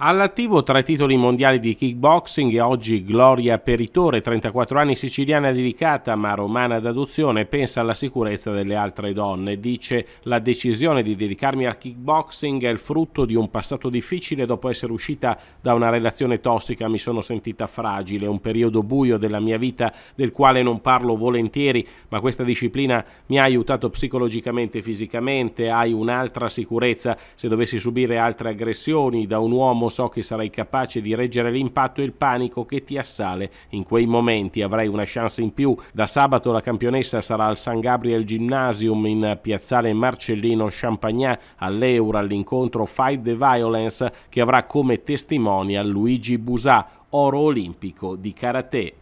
All'attivo tra i titoli mondiali di kickboxing e oggi Gloria Peritore, 34 anni, siciliana delicata ma romana d'adozione, pensa alla sicurezza delle altre donne. Dice la decisione di dedicarmi al kickboxing è il frutto di un passato difficile dopo essere uscita da una relazione tossica mi sono sentita fragile, un periodo buio della mia vita del quale non parlo volentieri, ma questa disciplina mi ha aiutato psicologicamente e fisicamente, hai un'altra sicurezza se dovessi subire altre aggressioni da un uomo so che sarai capace di reggere l'impatto e il panico che ti assale. In quei momenti avrai una chance in più. Da sabato la campionessa sarà al San Gabriel Gymnasium in piazzale Marcellino Champagnat all'Eura all'incontro Fight the Violence che avrà come testimonial Luigi Busà, oro olimpico di karate.